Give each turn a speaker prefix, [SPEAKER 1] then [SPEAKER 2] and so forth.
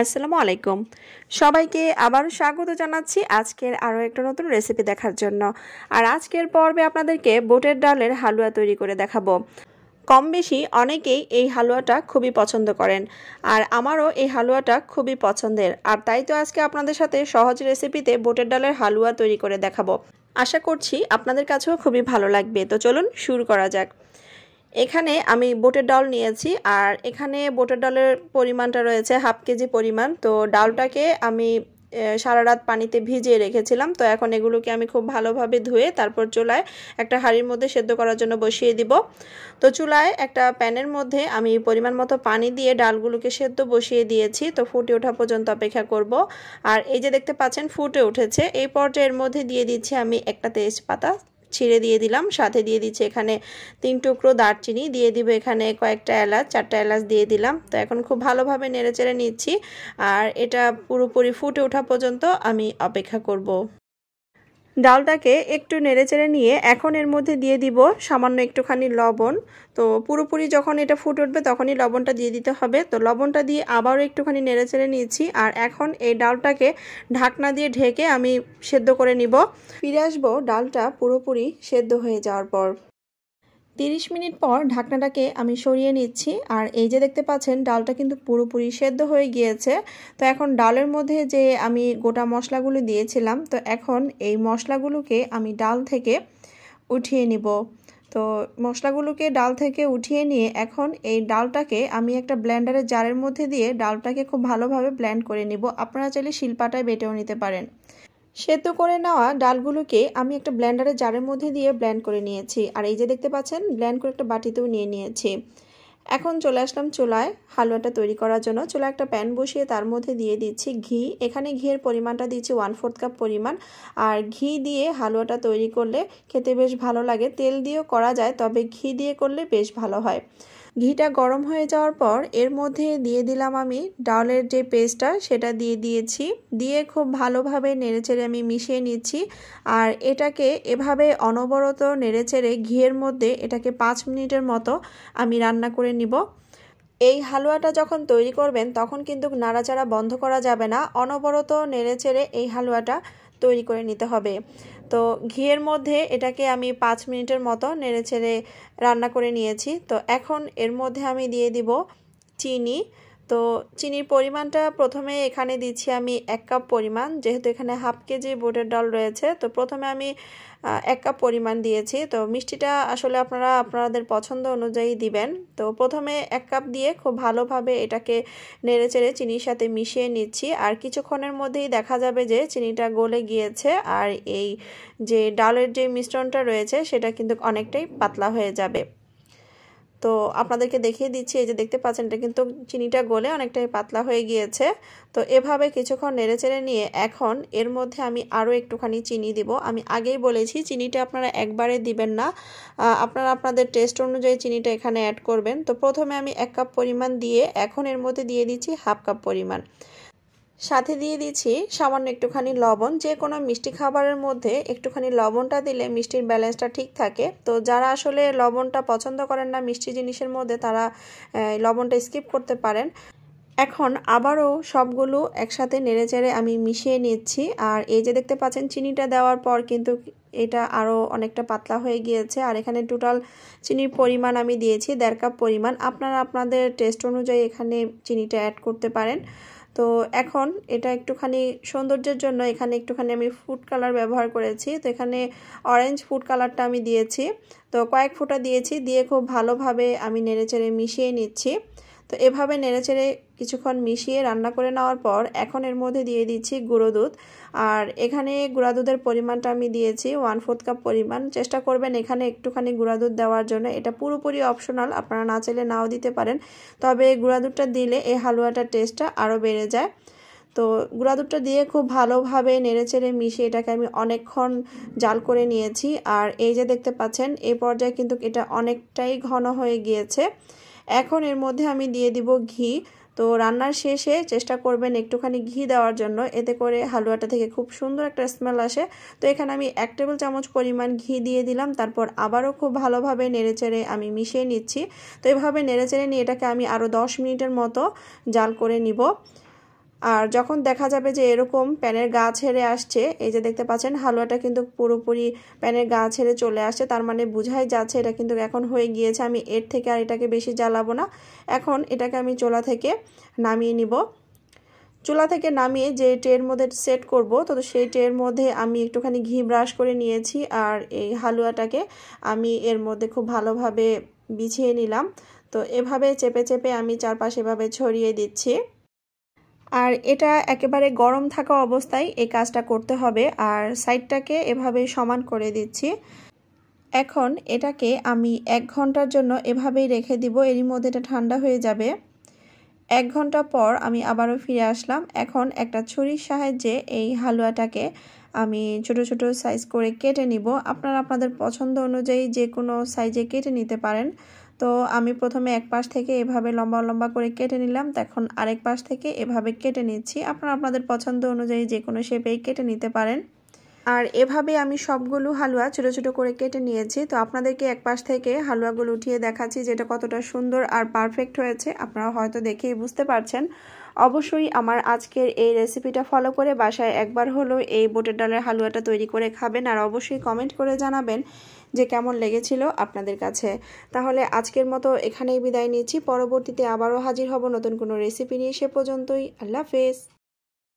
[SPEAKER 1] আসসালামু আলাইকুম সবাইকে আবার স্বাগত জানাচ্ছি আজকের আরও একটা নতুন রেসিপি দেখার জন্য আর আজকের পর্বে আপনাদেরকে বোটের ডালের হালুয়া তৈরি করে দেখাবো কম বেশি অনেকেই এই হালুয়াটা খুবই পছন্দ করেন আর আমারও এই হালুয়াটা খুবই পছন্দের আর তাই তো আজকে আপনাদের সাথে সহজ রেসিপিতে বোটের ডালের হালুয়া তৈরি করে দেখাবো আশা করছি আপনাদের কাছেও খুবই ভালো লাগবে তো চলুন শুরু করা যাক এখানে আমি বোটের ডাল নিয়েছি আর এখানে বোটের ডালের পরিমাণটা রয়েছে হাফ কেজি পরিমাণ তো ডালটাকে আমি সারা রাত পানিতে ভিজিয়ে রেখেছিলাম তো এখন এগুলোকে আমি খুব ভালোভাবে ধুয়ে তারপর চুলায় একটা হাঁড়ির মধ্যে সেদ্ধ করার জন্য বসিয়ে দিব তো চুলায় একটা প্যানের মধ্যে আমি পরিমাণ মতো পানি দিয়ে ডালগুলোকে সেদ্ধ বসিয়ে দিয়েছি তো ফুটে ওঠা পর্যন্ত অপেক্ষা করব আর এই যে দেখতে পাচ্ছেন ফুটে উঠেছে এই পর্যায়ের মধ্যে দিয়ে দিচ্ছি আমি একটা তেজপাতা ছিঁড়ে দিয়ে দিলাম সাথে দিয়ে দিচ্ছে এখানে তিন টুকরো দারচিনি দিয়ে দিব এখানে কয়েকটা এলাচ চারটা এলাচ দিয়ে দিলাম তো এখন খুব ভালোভাবে নেড়ে চেড়ে নিচ্ছি আর এটা পুরোপুরি ফুটে ওঠা পর্যন্ত আমি অপেক্ষা করব। ডালটাকে একটু নেড়েচেড়ে নিয়ে এখন এর মধ্যে দিয়ে দিব সামান্য একটুখানি লবণ তো পুরোপুরি যখন এটা ফুট উঠবে তখনই লবণটা দিয়ে দিতে হবে তো লবণটা দিয়ে আবারও একটুখানি নেড়েচেড়ে নিয়েছি আর এখন এই ডালটাকে ঢাকনা দিয়ে ঢেকে আমি সেদ্ধ করে নিব ফিরে আসবো ডালটা পুরোপুরি সেদ্ধ হয়ে যাওয়ার পর তিরিশ মিনিট পর ঢাকনাটাকে আমি সরিয়ে নিচ্ছি আর এই যে দেখতে পাচ্ছেন ডালটা কিন্তু পুরোপুরি সেদ্ধ হয়ে গিয়েছে তো এখন ডালের মধ্যে যে আমি গোটা মশলাগুলো দিয়েছিলাম তো এখন এই মশলাগুলোকে আমি ডাল থেকে উঠিয়ে নিব তো মশলাগুলোকে ডাল থেকে উঠিয়ে নিয়ে এখন এই ডালটাকে আমি একটা ব্ল্যান্ডারের জারের মধ্যে দিয়ে ডালটাকে খুব ভালোভাবে ব্ল্যান্ড করে নিব আপনারা চাইলে শিল্পাটায় বেটেও নিতে পারেন সেদ্ধ করে নেওয়া ডালগুলোকে আমি একটা ব্ল্যান্ডারের জারের মধ্যে দিয়ে ব্ল্যান্ড করে নিয়েছি আর এই যে দেখতে পাচ্ছেন ব্ল্যান্ড করে একটা বাটিতেও নিয়ে নিয়েছি এখন চলে আসলাম চুলায় হালুয়াটা তৈরি করার জন্য চুলায় একটা প্যান বসিয়ে তার মধ্যে দিয়ে দিচ্ছি ঘি এখানে ঘিয়ের পরিমাণটা দিচ্ছি ওয়ান ফোর্থ কাপ পরিমাণ আর ঘি দিয়ে হালুয়াটা তৈরি করলে খেতে বেশ ভালো লাগে তেল দিয়েও করা যায় তবে ঘি দিয়ে করলে বেশ ভালো হয় ঘিটা গরম হয়ে যাওয়ার পর এর মধ্যে দিয়ে দিলাম আমি ডালের যে পেস্টটা সেটা দিয়ে দিয়েছি দিয়ে খুব ভালোভাবে নেড়েচেড়ে আমি মিশিয়ে নিচ্ছি আর এটাকে এভাবে অনবরত নেড়েচেড়ে ঘিয়ের মধ্যে এটাকে পাঁচ মিনিটের মতো আমি রান্না করে নিব এই হালুয়াটা যখন তৈরি করবেন তখন কিন্তু নাড়াচাড়া বন্ধ করা যাবে না অনবরত নেড়েচেড়ে এই হালুয়াটা তৈরি করে নিতে হবে তো ঘিয়ের মধ্যে এটাকে আমি পাঁচ মিনিটের মতো নেড়ে ছেড়ে রান্না করে নিয়েছি তো এখন এর মধ্যে আমি দিয়ে দিব চিনি তো চিনির পরিমাণটা প্রথমে এখানে দিচ্ছি আমি এক কাপ পরিমাণ যেহেতু এখানে হাফ কেজি বুটের ডাল রয়েছে তো প্রথমে আমি এক কাপ পরিমাণ দিয়েছি তো মিষ্টিটা আসলে আপনারা আপনাদের পছন্দ অনুযায়ী দিবেন তো প্রথমে এক কাপ দিয়ে খুব ভালোভাবে এটাকে নেড়ে চেড়ে চিনির সাথে মিশিয়ে নিচ্ছি আর কিছুক্ষণের মধ্যেই দেখা যাবে যে চিনিটা গলে গিয়েছে আর এই যে ডালের যে মিশ্রণটা রয়েছে সেটা কিন্তু অনেকটাই পাতলা হয়ে যাবে তো আপনাদেরকে দেখিয়ে দিচ্ছি এই যে দেখতে পাচ্ছেন এটা কিন্তু চিনিটা গলে অনেকটাই পাতলা হয়ে গিয়েছে তো এভাবে কিছুক্ষণ নেড়েচেড়ে নিয়ে এখন এর মধ্যে আমি আরও একটুখানি চিনি দিব আমি আগেই বলেছি চিনিটা আপনারা একবারে দিবেন না আপনারা আপনাদের টেস্ট অনুযায়ী চিনিটা এখানে অ্যাড করবেন তো প্রথমে আমি এক কাপ পরিমাণ দিয়ে এখন এর মধ্যে দিয়ে দিচ্ছি হাফ কাপ পরিমাণ সাথে দিয়ে দিচ্ছি সামান্য একটুখানি লবণ যে কোনো মিষ্টি খাবারের মধ্যে একটুখানি লবণটা দিলে মিষ্টির ব্যালেন্সটা ঠিক থাকে তো যারা আসলে লবণটা পছন্দ করেন না মিষ্টি জিনিসের মধ্যে তারা লবণটা স্কিপ করতে পারেন এখন আবারও সবগুলো একসাথে নেড়ে চেড়ে আমি মিশিয়ে নিচ্ছি আর এই যে দেখতে পাচ্ছেন চিনিটা দেওয়ার পর কিন্তু এটা আরও অনেকটা পাতলা হয়ে গিয়েছে আর এখানে টোটাল চিনির পরিমাণ আমি দিয়েছি দেড় কাপ পরিমাণ আপনারা আপনাদের টেস্ট অনুযায়ী এখানে চিনিটা অ্যাড করতে পারেন তো এখন এটা একটুখানি সৌন্দর্যের জন্য এখানে একটুখানি আমি ফুড কালার ব্যবহার করেছি তো এখানে অরেঞ্জ ফুড কালারটা আমি দিয়েছি তো কয়েক ফোঁটা দিয়েছি দিয়ে খুব ভালোভাবে আমি নেড়ে চেড়ে মিশিয়ে নিচ্ছি তো এভাবে নেড়েচেড়ে কিছুক্ষণ মিশিয়ে রান্না করে নেওয়ার পর এখন এর মধ্যে দিয়ে দিচ্ছি গুঁড়ো দুধ আর এখানে গুঁড়া দুধের পরিমাণটা আমি দিয়েছি ওয়ান ফোর্থ কাপ পরিমাণ চেষ্টা করবেন এখানে একটুখানি গুঁড়া দুধ দেওয়ার জন্য এটা পুরোপুরি অপশনাল আপনারা না চাইলে নাও দিতে পারেন তবে গুঁড়া দুধটা দিলে এই হালুয়াটার টেস্টটা আরও বেড়ে যায় তো গুঁড়া দুধটা দিয়ে খুব ভালোভাবে নেড়েচেড়ে মিশিয়ে এটাকে আমি অনেকক্ষণ জাল করে নিয়েছি আর এই যে দেখতে পাচ্ছেন এই পর্যায়ে কিন্তু এটা অনেকটাই ঘন হয়ে গিয়েছে এখন এর মধ্যে আমি দিয়ে দিব ঘি তো রান্নার শেষে চেষ্টা করবেন একটুখানি ঘি দেওয়ার জন্য এতে করে হালুয়াটা থেকে খুব সুন্দর একটা স্মেল আসে তো এখানে আমি এক টেবিল চামচ পরিমাণ ঘি দিয়ে দিলাম তারপর আবারও খুব ভালোভাবে নেড়েচেড়ে আমি মিশিয়ে নিচ্ছি তো এভাবে নেড়েচেড়ে নিয়ে এটাকে আমি আরও দশ মিনিটের মতো জাল করে নিব আর যখন দেখা যাবে যে এরকম প্যানের গা ছেড়ে আসছে এই যে দেখতে পাচ্ছেন হালুয়াটা কিন্তু পুরোপুরি প্যানের গা ছেড়ে চলে আসছে তার মানে বুঝাই যাচ্ছে এটা কিন্তু এখন হয়ে গিয়েছে আমি এর থেকে আর এটাকে বেশি জ্বালাবো না এখন এটাকে আমি চোলা থেকে নামিয়ে নিব চুলা থেকে নামিয়ে যে ট্রের মধ্যে সেট করব তো সেই ট্রের মধ্যে আমি একটুখানি ঘি ব্রাশ করে নিয়েছি আর এই হালুয়াটাকে আমি এর মধ্যে খুব ভালোভাবে বিছিয়ে নিলাম তো এভাবে চেপে চেপে আমি চারপাশে এভাবে ছড়িয়ে দিচ্ছি আর এটা একেবারে গরম থাকা অবস্থায় এই কাজটা করতে হবে আর সাইডটাকে এভাবে সমান করে দিচ্ছি এখন এটাকে আমি এক ঘন্টার জন্য এভাবেই রেখে দিব এরই মধ্যে এটা ঠান্ডা হয়ে যাবে এক ঘন্টা পর আমি আবারও ফিরে আসলাম এখন একটা ছুরির সাহায্যে এই হালুয়াটাকে আমি ছোট ছোট সাইজ করে কেটে নিব আপনারা আপনাদের পছন্দ অনুযায়ী যে কোনো সাইজে কেটে নিতে পারেন তো আমি প্রথমে এক পাশ থেকে এভাবে লম্বা লম্বা করে কেটে নিলাম তখন আরেক পাশ থেকে এভাবে কেটে নিচ্ছি আপনারা আপনাদের পছন্দ অনুযায়ী যে কোনো শেপেই কেটে নিতে পারেন আর এভাবে আমি সবগুলো হালুয়া ছোটো ছোটো করে কেটে নিয়েছি তো আপনাদেরকে এক পাশ থেকে হালুয়াগুলো উঠিয়ে দেখাচ্ছি যেটা কতটা সুন্দর আর পারফেক্ট হয়েছে আপনারা হয়তো দেখেই বুঝতে পারছেন অবশ্যই আমার আজকের এই রেসিপিটা ফলো করে বাসায় একবার হলো এই বোটের ডালের হালুয়াটা তৈরি করে খাবেন আর অবশ্যই কমেন্ট করে জানাবেন যে কেমন লেগেছিল আপনাদের কাছে তাহলে আজকের মতো এখানেই বিদায় নিচ্ছি পরবর্তীতে আবারও হাজির হব নতুন কোনো রেসিপি নিয়ে সে পর্যন্তই আল্লাহ হাফেজ